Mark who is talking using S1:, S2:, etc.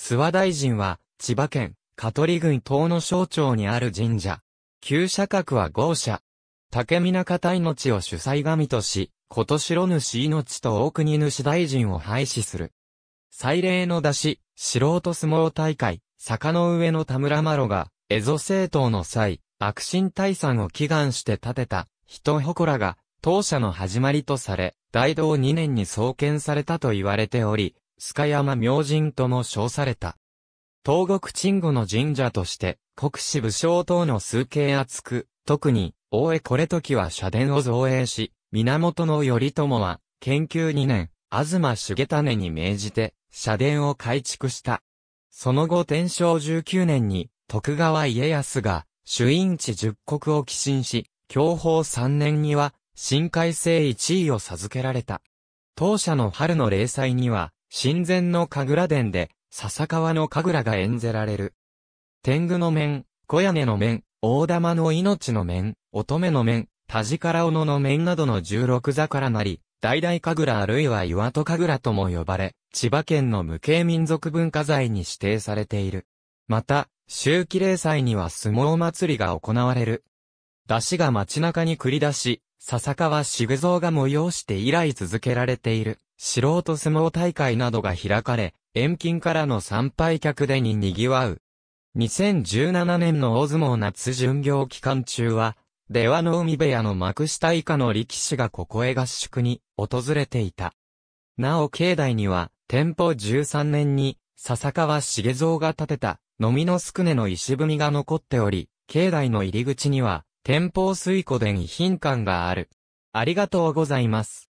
S1: 諏訪大臣は、千葉県、香取郡東の省庁にある神社。旧社格は豪社。竹港方命を主催神とし、今年白主命と大国主大臣を廃止する。祭礼の出し、素人相撲大会、坂の上の田村麻呂が、蝦夷政党の際、悪神退散を祈願して建てた、人祠が、当社の始まりとされ、大道2年に創建されたと言われており、須賀山明神とも称された。東国鎮護の神社として、国士武将等の数形厚く、特に、大江これ時は社殿を造営し、源頼朝は、研究2年、東重種に命じて、社殿を改築した。その後天正19年に、徳川家康が、主因地十国を寄進し、享保3年には、新改正一位を授けられた。当社の春の例祭には、神前の神楽殿で、笹川の神楽が演ぜられる。天狗の面、小屋根の面、大玉の命の面、乙女の面、田地から斧の面などの十六座からなり、大々神楽あるいは岩戸神楽とも呼ばれ、千葉県の無形民族文化財に指定されている。また、周期例祭には相撲祭りが行われる。出汁が街中に繰り出し、笹川しぞうが催して以来続けられている。素人相撲大会などが開かれ、遠近からの参拝客でに賑わう。2017年の大相撲夏巡業期間中は、出羽の海部屋の幕下以下の力士がここへ合宿に訪れていた。なお境内には、天保13年に、笹川重蔵が建てた、のみのすくねの石踏みが残っており、境内の入り口には、天保水湖で遺品館がある。ありがとうございます。